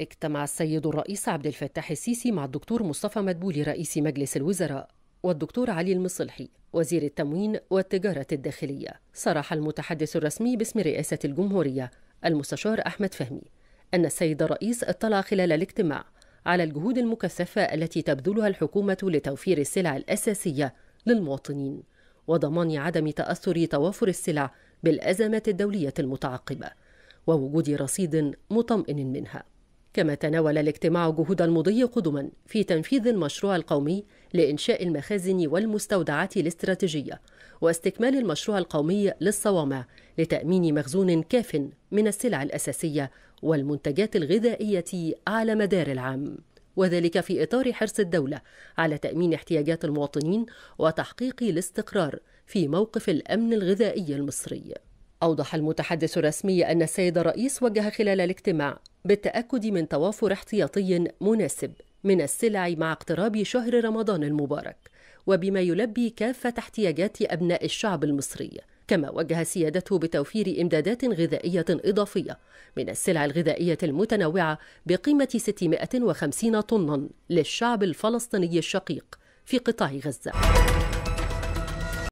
اجتمع السيد الرئيس عبد الفتاح السيسي مع الدكتور مصطفى مدبولي رئيس مجلس الوزراء والدكتور علي المصلحي وزير التموين والتجارة الداخلية صرح المتحدث الرسمي باسم رئاسة الجمهورية المستشار أحمد فهمي أن السيد الرئيس اطلع خلال الاجتماع على الجهود المكثفة التي تبذلها الحكومة لتوفير السلع الأساسية للمواطنين وضمان عدم تأثر توافر السلع بالأزمات الدولية المتعقبة ووجود رصيد مطمئن منها كما تناول الاجتماع جهود المضي قدما في تنفيذ المشروع القومي لإنشاء المخازن والمستودعات الاستراتيجية واستكمال المشروع القومي للصوامع لتأمين مخزون كاف من السلع الأساسية والمنتجات الغذائية على مدار العام وذلك في إطار حرص الدولة على تأمين احتياجات المواطنين وتحقيق الاستقرار في موقف الأمن الغذائي المصري أوضح المتحدث الرسمي أن السيد الرئيس وجه خلال الاجتماع بالتاكد من توافر احتياطي مناسب من السلع مع اقتراب شهر رمضان المبارك وبما يلبي كافه احتياجات ابناء الشعب المصري كما وجه سيادته بتوفير امدادات غذائيه اضافيه من السلع الغذائيه المتنوعه بقيمه 650 طنا للشعب الفلسطيني الشقيق في قطاع غزه